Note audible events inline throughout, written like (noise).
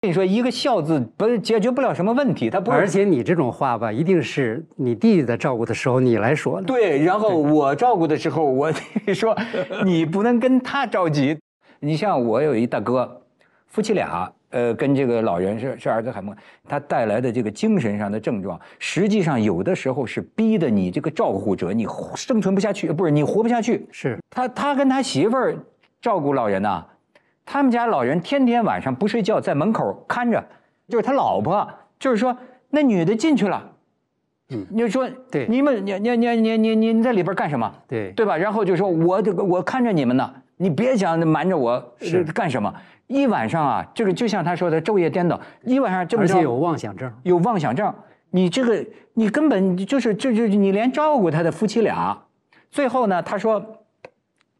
跟你说，一个孝字不是解决不了什么问题，他不。而且你这种话吧，一定是你弟弟在照顾的时候你来说的。对，然后我照顾的时候，我 (laughs) 说 (laughs) 你不能跟他着急。你像我有一大哥，夫妻俩，呃，跟这个老人是是阿尔兹海默，他带来的这个精神上的症状，实际上有的时候是逼的你这个照护者你生存不下去，不是你活不下去。是他他跟他媳妇儿照顾老人呢。他们家老人天天晚上不睡觉，在门口看着，就是他老婆，就是说那女的进去了，嗯，就说对，你们你你你你你你你在里边干什么？对对吧？然后就说我我看着你们呢，你别想瞒着我是干什么。一晚上啊，这个就像他说的昼夜颠倒，一晚上这而且有妄想症，有妄想症，你这个你根本就是就就你连照顾他的夫妻俩，最后呢，他说。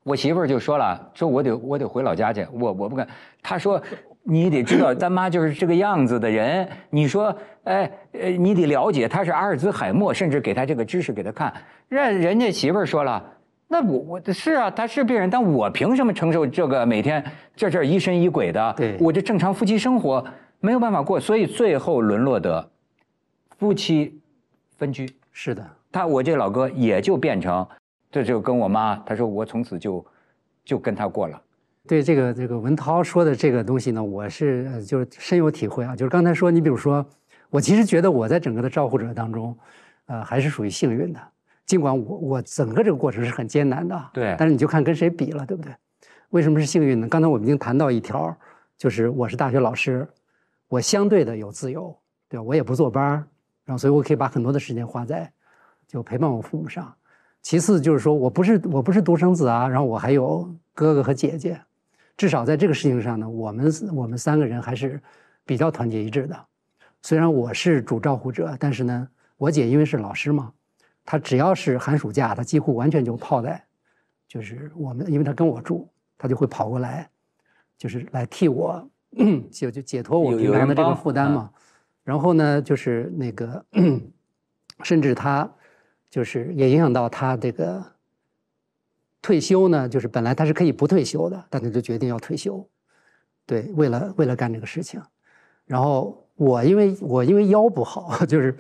我媳妇儿就说了，说我得我得回老家去，我我不敢。她说，你得知道咱妈就是这个样子的人。你说，哎，呃，你得了解，她是阿尔兹海默，甚至给她这个知识给她看。让人家媳妇儿说了，那我我是啊，她是病人，但我凭什么承受这个每天这这疑神疑鬼的？对，我这正常夫妻生活没有办法过，所以最后沦落得，夫妻分居。是的，他我这老哥也就变成。这就跟我妈，她说我从此就就跟他过了。对这个这个文涛说的这个东西呢，我是就是深有体会啊。就是刚才说，你比如说，我其实觉得我在整个的照顾者当中，呃，还是属于幸运的。尽管我我整个这个过程是很艰难的，对。但是你就看跟谁比了，对不对？为什么是幸运呢？刚才我们已经谈到一条，就是我是大学老师，我相对的有自由，对我也不坐班，然后所以我可以把很多的时间花在就陪伴我父母上。其次就是说，我不是我不是独生子啊，然后我还有哥哥和姐姐，至少在这个事情上呢，我们我们三个人还是比较团结一致的。虽然我是主照顾者，但是呢，我姐因为是老师嘛，她只要是寒暑假，她几乎完全就泡在，就是我们，因为她跟我住，她就会跑过来，就是来替我就 (clears throat) 就解脱我平常的这个负担嘛。然后呢，就是那个，(clears throat) 甚至他。就是也影响到他这个退休呢。就是本来他是可以不退休的，但他就决定要退休。对，为了为了干这个事情。然后我因为我因为腰不好，(laughs) 就是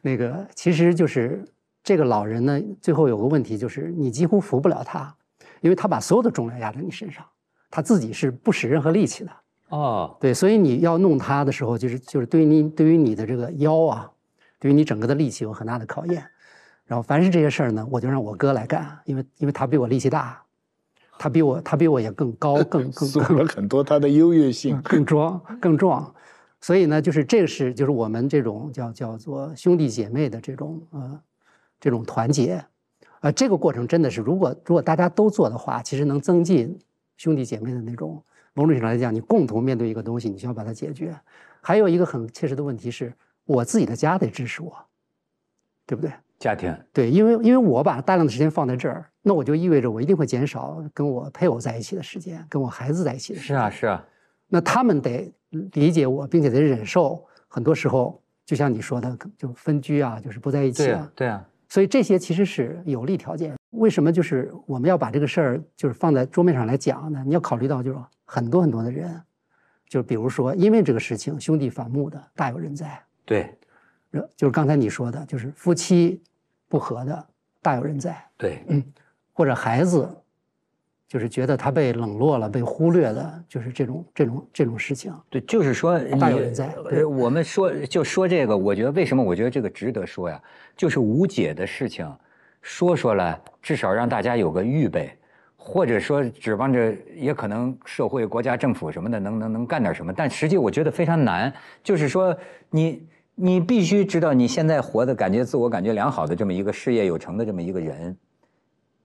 那个，其实就是这个老人呢，最后有个问题就是你几乎扶不了他，因为他把所有的重量压在你身上，他自己是不使任何力气的。哦，对，所以你要弄他的时候，就是就是对于你对于你的这个腰啊，对于你整个的力气有很大的考验。然后凡是这些事儿呢，我就让我哥来干，因为因为他比我力气大，他比我他比我也更高，更更做 (laughs) 了很多他的优越性，更壮更壮。所以呢，就是这个是就是我们这种叫叫做兄弟姐妹的这种呃这种团结，啊，这个过程真的是如果如果大家都做的话，其实能增进兄弟姐妹的那种某种意义上来讲，你共同面对一个东西，你需要把它解决。还有一个很切实的问题是我自己的家得支持我，对不对？家庭对，因为因为我把大量的时间放在这儿，那我就意味着我一定会减少跟我配偶在一起的时间，跟我孩子在一起的时间。是啊，是啊。那他们得理解我，并且得忍受。很多时候，就像你说的，就分居啊，就是不在一起啊，对啊。所以这些其实是有利条件。为什么就是我们要把这个事儿就是放在桌面上来讲呢？你要考虑到就是很多很多的人，就比如说因为这个事情兄弟反目的大有人在。对。就是刚才你说的，就是夫妻不和的，大有人在。对，嗯，或者孩子，就是觉得他被冷落了、被忽略的，就是这种、这种、这种事情。对，就是说大有人在。对，我们说就说这个，我觉得为什么？我觉得这个值得说呀，就是无解的事情，说说了，至少让大家有个预备，或者说指望着，也可能社会、国家、政府什么的能能能干点什么，但实际我觉得非常难。就是说你。你必须知道，你现在活的感觉、自我感觉良好的这么一个事业有成的这么一个人，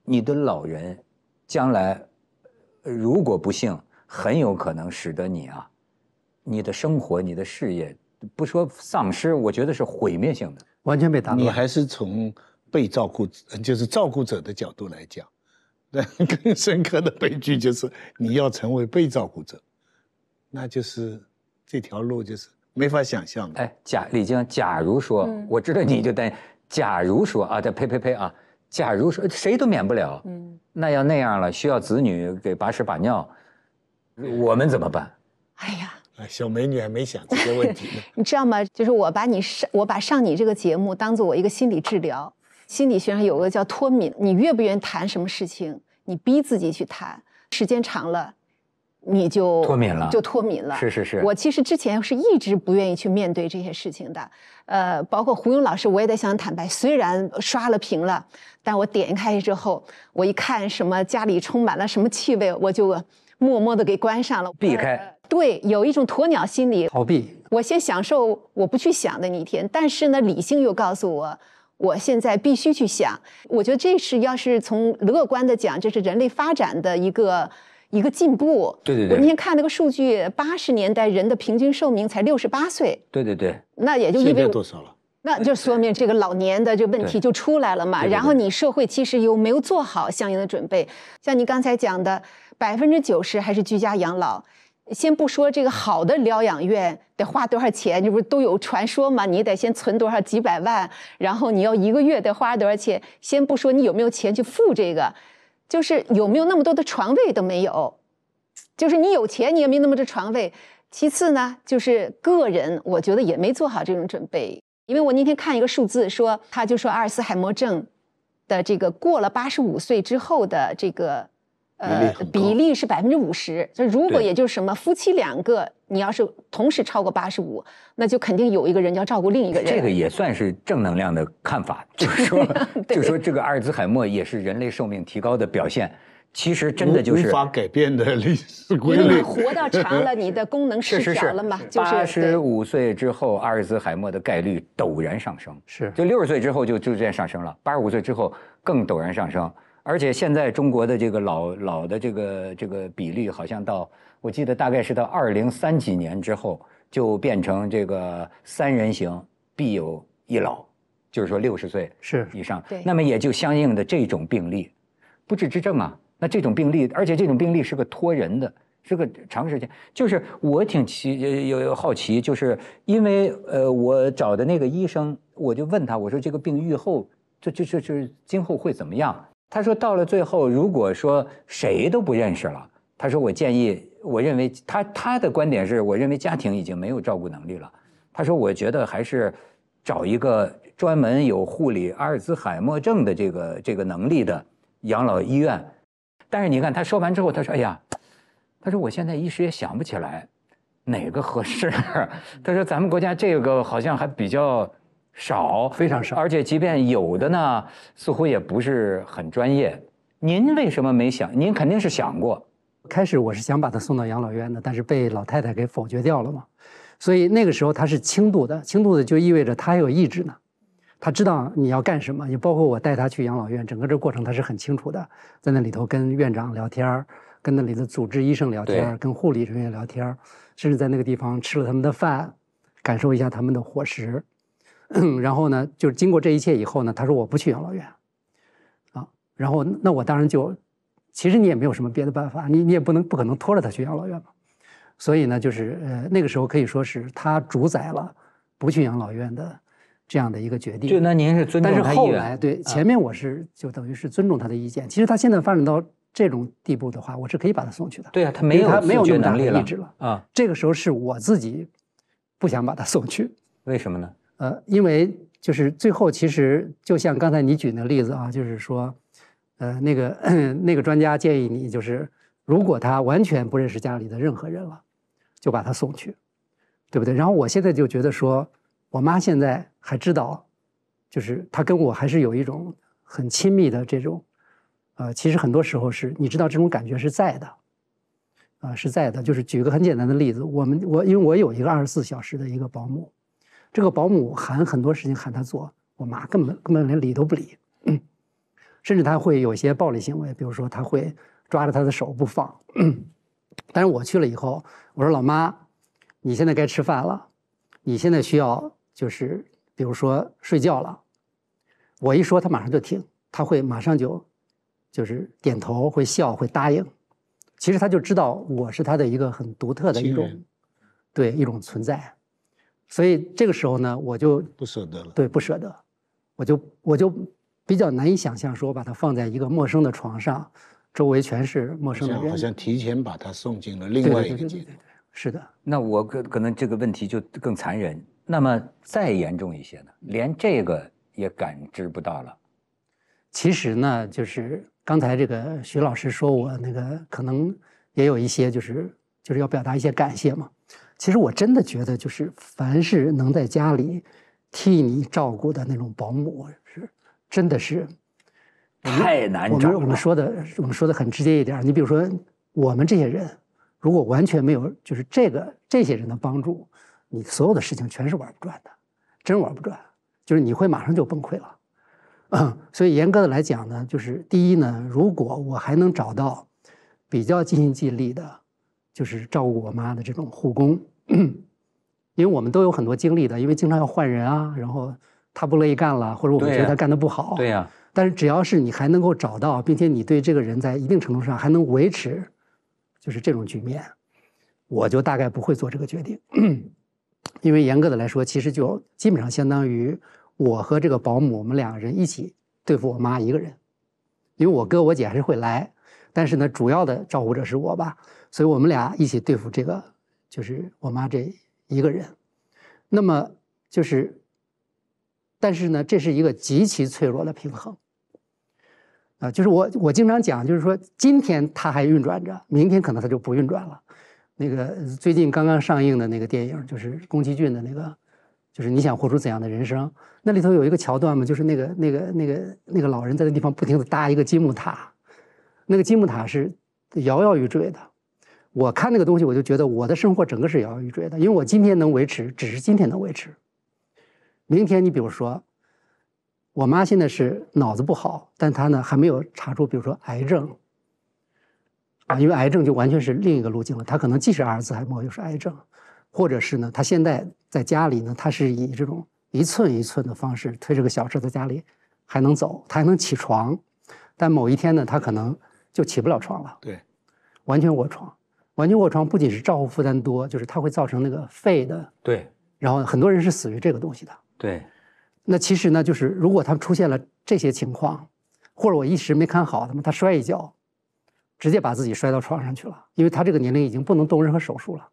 你的老人将来如果不幸，很有可能使得你啊，你的生活、你的事业，不说丧失，我觉得是毁灭性的，完全被打。你还是从被照顾，就是照顾者的角度来讲，那 (laughs) 更深刻的悲剧就是你要成为被照顾者，那就是这条路就是。没法想象的。哎，假李晶，假如说我知道你就担心。假如说啊，对，呸呸呸啊，假如说谁都免不了。嗯。那要那样了，需要子女给把屎把尿，我们怎么办？哎呀，小美女还没想这些问题呢。(laughs) 你知道吗？就是我把你上，我把上你这个节目当做我一个心理治疗。心理学上有个叫脱敏，你愿不愿意谈什么事情？你逼自己去谈，时间长了。你就脱敏了，就脱敏了。是是是，我其实之前是一直不愿意去面对这些事情的。呃，包括胡勇老师，我也得想坦白，虽然刷了屏了，但我点开之后，我一看什么家里充满了什么气味，我就默默的给关上了，避开。对，有一种鸵鸟心理，逃避。我先享受我不去想的那一天，但是呢，理性又告诉我，我现在必须去想。我觉得这是要是从乐观的讲，这是人类发展的一个。一个进步，对对我那天看那个数据，八十年代人的平均寿命才六十八岁。对对对，那也就意味，着那就说明这个老年的这问题就出来了嘛。然后你社会其实有没有做好相应的准备？像你刚才讲的，百分之九十还是居家养老，先不说这个好的疗养院得花多少钱，这不都有传说嘛？你得先存多少几百万，然后你要一个月得花多少钱？先不说你有没有钱去付这个。就是有没有那么多的床位都没有，就是你有钱你也没那么多床位。其次呢，就是个人，我觉得也没做好这种准备。因为我那天看一个数字，说他就说阿尔茨海默症的这个过了八十五岁之后的这个呃比例是百分之五十，就如果也就是什么夫妻两个。你要是同时超过八十五，那就肯定有一个人要照顾另一个人。这个也算是正能量的看法，就是说，(laughs) 就是说，这个阿尔兹海默也是人类寿命提高的表现。其实真的就是无法改变的历史规律。因为活到长了，你的功能 (laughs) 失调了嘛。就是八十五岁之后，阿尔兹海默的概率陡然上升。是。就六十岁之后就逐渐上升了，八十五岁之后更陡然上升。而且现在中国的这个老老的这个这个比例好像到。我记得大概是到二零三几年之后，就变成这个三人行必有一老，就是说六十岁是以上，对，那么也就相应的这种病例，不治之症啊。那这种病例，而且这种病例是个拖人的，是个长时间。就是我挺奇有好奇，就是因为呃，我找的那个医生，我就问他，我说这个病愈后，这这这这今后会怎么样？他说到了最后，如果说谁都不认识了。他说：“我建议，我认为他他的观点是，我认为家庭已经没有照顾能力了。他说：我觉得还是找一个专门有护理阿尔兹海默症的这个这个能力的养老医院。但是你看，他说完之后，他说：哎呀，他说我现在一时也想不起来哪个合适。(laughs) 他说咱们国家这个好像还比较少，非常少，而且即便有的呢，似乎也不是很专业。您为什么没想？您肯定是想过。”开始我是想把他送到养老院的，但是被老太太给否决掉了嘛。所以那个时候他是轻度的，轻度的就意味着他有意志呢，他知道你要干什么。也包括我带他去养老院，整个这过程他是很清楚的，在那里头跟院长聊天儿，跟那里的主治医生聊天儿，跟护理人员聊天儿，甚至在那个地方吃了他们的饭，感受一下他们的伙食。然后呢，就是经过这一切以后呢，他说我不去养老院，啊，然后那我当然就。其实你也没有什么别的办法，你你也不能不可能拖着他去养老院嘛。所以呢，就是呃那个时候可以说是他主宰了不去养老院的这样的一个决定。就那您是尊重但是后来对前面我是就等于是尊重他的意见。其实他现在发展到这种地步的话，我是可以把他送去的。对啊，他没有他没有那么大的意志了啊。这个时候是我自己不想把他送去。为什么呢？呃，因为就是最后其实就像刚才你举那个例子啊，就是说。呃，那个 (clears throat) 那个专家建议你，就是如果他完全不认识家里的任何人了，就把他送去，对不对？然后我现在就觉得说，我妈现在还知道，就是她跟我还是有一种很亲密的这种，呃，其实很多时候是你知道这种感觉是在的，啊，是在的。就是举个很简单的例子，我们我因为我有一个二十四小时的一个保姆，这个保姆喊很多事情喊她做，我妈根本根本连理都不理。甚至他会有一些暴力行为，比如说他会抓着他的手不放。但是我去了以后，我说：“老妈，你现在该吃饭了，你现在需要就是，比如说睡觉了。”我一说，他马上就停，他会马上就就是点头，会笑，会答应。其实他就知道我是他的一个很独特的一种对一种存在。所以这个时候呢，我就不舍得了，对不舍得，我就我就。比较难以想象，说把它放在一个陌生的床上，周围全是陌生的人，好像提前把他送进了另外一个世界。是的，那我可可能这个问题就更残忍。那么再严重一些呢？连这个也感知不到了。其实呢，就是刚才这个徐老师说我那个可能也有一些，就是就是要表达一些感谢嘛。其实我真的觉得，就是凡是能在家里替你照顾的那种保姆。真的是太难找。我们我们说的我们说的很直接一点，你比如说我们这些人，如果完全没有就是这个这些人的帮助，你所有的事情全是玩不转的，真玩不转，就是你会马上就崩溃了。所以严格的来讲呢，就是第一呢，如果我还能找到比较尽心尽力的，就是照顾我妈的这种护工，(clears throat) 因为我们都有很多经历的，因为经常要换人啊，然后。他不乐意干了，或者我们觉得他干的不好，对呀。但是只要是你还能够找到，并且你对这个人在一定程度上还能维持，就是这种局面，我就大概不会做这个决定。(clears throat) 因为严格的来说，其实就基本上相当于我和这个保姆，我们两个人一起对付我妈一个人。因为我哥我姐还是会来，但是呢，主要的照顾者是我吧，所以我们俩一起对付这个，就是我妈这一个人。那么就是。但是呢，这是一个极其脆弱的平衡。啊，就是我我经常讲，就是说今天它还运转着，明天可能它就不运转了。那个最近刚刚上映的那个电影，就是宫崎骏的那个，就是你想活出怎样的人生？那里头有一个桥段嘛，就是那个那个那个那个老人在那地方不停地搭一个积木塔，那个积木塔是摇摇欲坠的。我看那个东西，我就觉得我的生活整个是摇摇欲坠的，因为我今天能维持，只是今天能维持。明天你比如说，我妈现在是脑子不好，但她呢还没有查出，比如说癌症。啊，因为癌症就完全是另一个路径了。她可能既是阿尔茨海默又是癌症，或者是呢，她现在在家里呢，她是以这种一寸一寸的方式推着个小车，在家里还能走，她还能起床，但某一天呢，她可能就起不了床了。对，完全卧床，完全卧床不仅是照护负担多，就是它会造成那个肺的对，然后很多人是死于这个东西的。对，那其实呢，就是如果他出现了这些情况，或者我一时没看好他们，他摔一跤，直接把自己摔到床上去了，因为他这个年龄已经不能动任何手术了。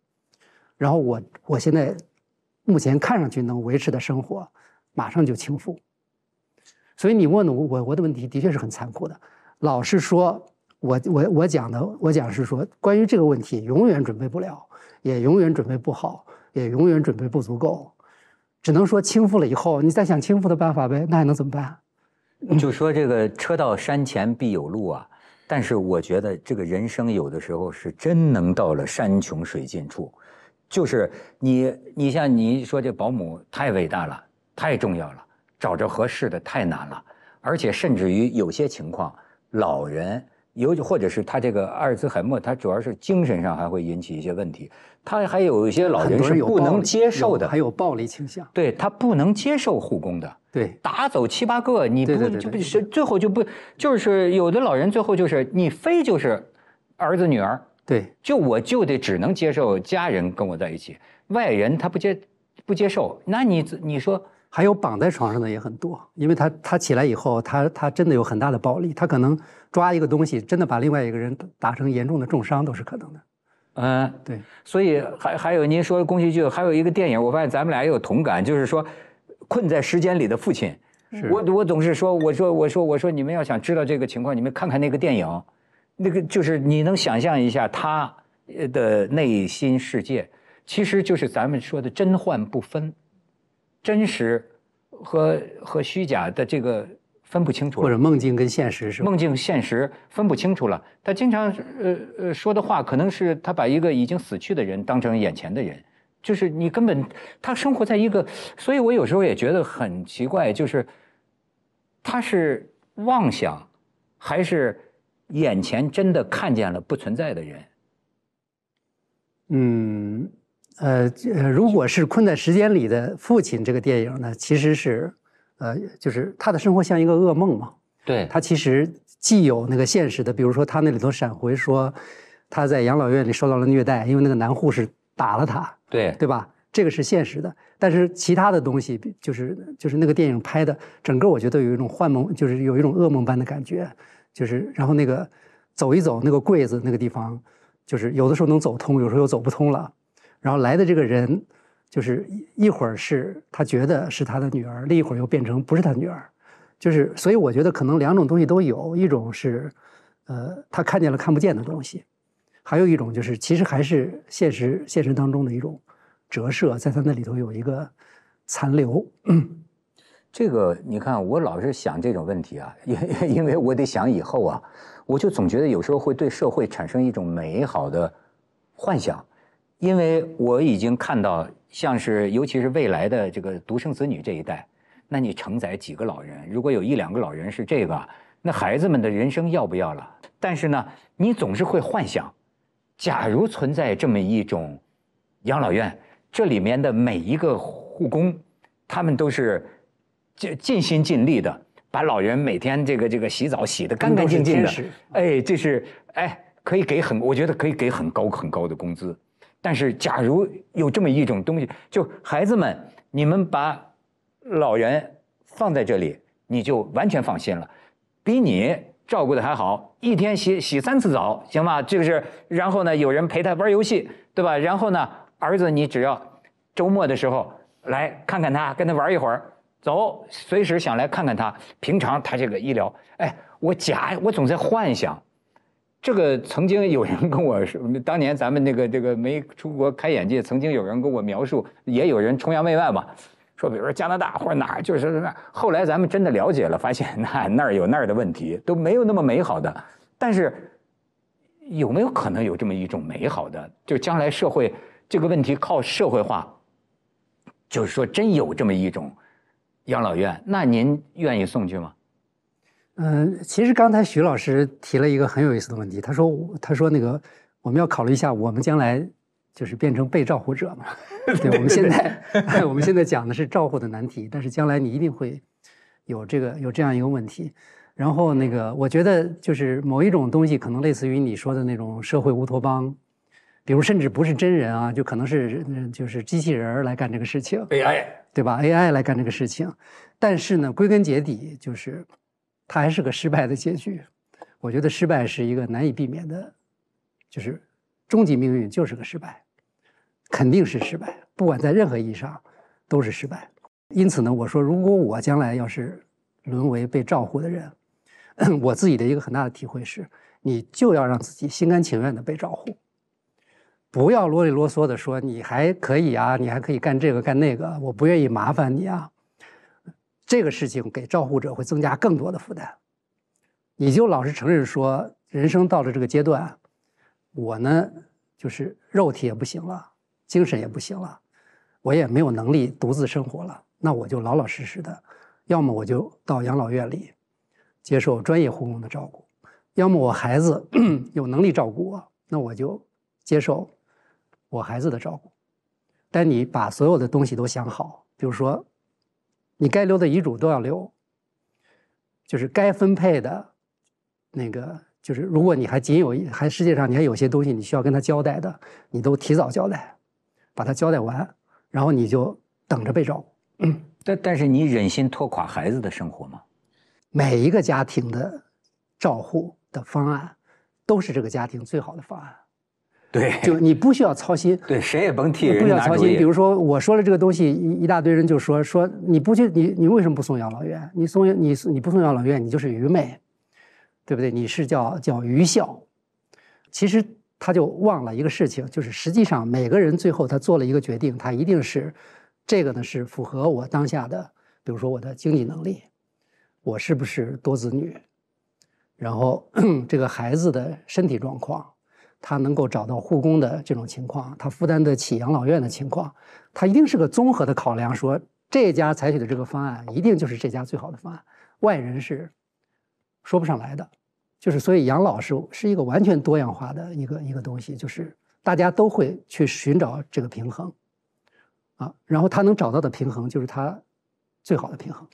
然后我我现在目前看上去能维持的生活，马上就倾覆。所以你问我，我我的问题的确是很残酷的。老是说我我我讲的，我讲是说，关于这个问题，永远准备不了，也永远准备不好，也永远准备不足够。只能说倾覆了以后，你再想倾覆的办法呗，那还能怎么办？就说这个车到山前必有路啊，但是我觉得这个人生有的时候是真能到了山穷水尽处，就是你，你像你说这保姆太伟大了，太重要了，找着合适的太难了，而且甚至于有些情况，老人。尤其或者是他这个阿尔兹海默，他主要是精神上还会引起一些问题，他还有一些老人是不能接受的，还有暴力倾向，对他不能接受护工的，对打走七八个，你不就是最后就不就是有的老人最后就是你非就是儿子女儿，对，就我就得只能接受家人跟我在一起，外人他不接不接受，那你你说。还有绑在床上的也很多，因为他他起来以后，他他真的有很大的暴力，他可能抓一个东西，真的把另外一个人打成严重的重伤都是可能的。嗯，对。所以还还有您说的宫崎骏还有一个电影，我发现咱们俩也有同感，就是说困在时间里的父亲。是。我我总是说，我说我说我说，你们要想知道这个情况，你们看看那个电影，那个就是你能想象一下他的内心世界，其实就是咱们说的真幻不分。真实和和虚假的这个分不清楚，或者梦境跟现实是梦境、现实分不清楚了。他经常呃呃说的话，可能是他把一个已经死去的人当成眼前的人，就是你根本他生活在一个。所以我有时候也觉得很奇怪，就是他是妄想，还是眼前真的看见了不存在的人？嗯。呃，如果是困在时间里的父亲这个电影呢，其实是，呃，就是他的生活像一个噩梦嘛。对他其实既有那个现实的，比如说他那里头闪回说他在养老院里受到了虐待，因为那个男护士打了他。对，对吧？这个是现实的，但是其他的东西就是就是那个电影拍的整个，我觉得有一种幻梦，就是有一种噩梦般的感觉。就是然后那个走一走那个柜子那个地方，就是有的时候能走通，有时候又走不通了。然后来的这个人，就是一会儿是他觉得是他的女儿，另一会儿又变成不是他女儿，就是所以我觉得可能两种东西都有一种是，呃，他看见了看不见的东西，还有一种就是其实还是现实现实当中的一种折射，在他那里头有一个残留。(coughs) 这个你看，我老是想这种问题啊，因因为我得想以后啊，我就总觉得有时候会对社会产生一种美好的幻想。因为我已经看到，像是尤其是未来的这个独生子女这一代，那你承载几个老人？如果有一两个老人是这个，那孩子们的人生要不要了？但是呢，你总是会幻想，假如存在这么一种养老院，这里面的每一个护工，他们都是尽尽心尽力的，把老人每天这个这个洗澡洗的干干净净的。哎，这是哎，可以给很，我觉得可以给很高很高的工资。但是假如有这么一种东西，就孩子们，你们把老人放在这里，你就完全放心了，比你照顾的还好，一天洗洗三次澡，行吧？这个是，然后呢，有人陪他玩游戏，对吧？然后呢，儿子，你只要周末的时候来看看他，跟他玩一会儿，走，随时想来看看他。平常他这个医疗，哎，我假，我总在幻想。这个曾经有人跟我说，当年咱们那个这个没出国开眼界，曾经有人跟我描述，也有人崇洋媚外嘛，说比如说加拿大或者哪儿，就是那后来咱们真的了解了，发现那那儿有那儿的问题，都没有那么美好的。但是有没有可能有这么一种美好的，就将来社会这个问题靠社会化，就是说真有这么一种养老院，那您愿意送去吗？嗯，其实刚才徐老师提了一个很有意思的问题，他说，他说那个我们要考虑一下，我们将来就是变成被照护者嘛？(laughs) 对，我们现在我们现在讲的是照护的难题，但是将来你一定会有这个有这样一个问题。然后那个，我觉得就是某一种东西可能类似于你说的那种社会乌托邦，比如甚至不是真人啊，就可能是就是机器人儿来干这个事情，AI 对吧？AI 来干这个事情，但是呢，归根结底就是。他还是个失败的结局，我觉得失败是一个难以避免的，就是终极命运就是个失败，肯定是失败，不管在任何意义上都是失败。因此呢，我说如果我将来要是沦为被照护的人，(coughs) 我自己的一个很大的体会是，你就要让自己心甘情愿的被照护，不要啰里啰嗦的说你还可以啊，你还可以干这个干那个，我不愿意麻烦你啊。这个事情给照护者会增加更多的负担，你就老实承认说，人生到了这个阶段，我呢，就是肉体也不行了，精神也不行了，我也没有能力独自生活了，那我就老老实实的，要么我就到养老院里，接受专业护工的照顾，要么我孩子 (clears throat) 有能力照顾我，那我就接受我孩子的照顾。但你把所有的东西都想好，比如说。你该留的遗嘱都要留，就是该分配的，那个就是如果你还仅有还世界上你还有些东西你需要跟他交代的，你都提早交代，把他交代完，然后你就等着被照顾。(clears throat) 但但是你忍心拖垮孩子的生活吗？每一个家庭的照护的方案，都是这个家庭最好的方案。对，(laughs) 就你不需要操心。对，谁也甭替人操心。比如说，我说了这个东西，一大堆人就说说你不去，你你为什么不送养老院？你送你你不送养老院，你就是愚昧，对不对？你是叫叫愚孝。其实他就忘了一个事情，就是实际上每个人最后他做了一个决定，他一定是这个呢是符合我当下的，比如说我的经济能力，我是不是多子女，然后 (clears throat) 这个孩子的身体状况。他能够找到护工的这种情况，他负担得起养老院的情况，他一定是个综合的考量。说这家采取的这个方案，一定就是这家最好的方案。外人是说不上来的，就是所以养老是是一个完全多样化的一个一个东西，就是大家都会去寻找这个平衡，啊，然后他能找到的平衡就是他最好的平衡。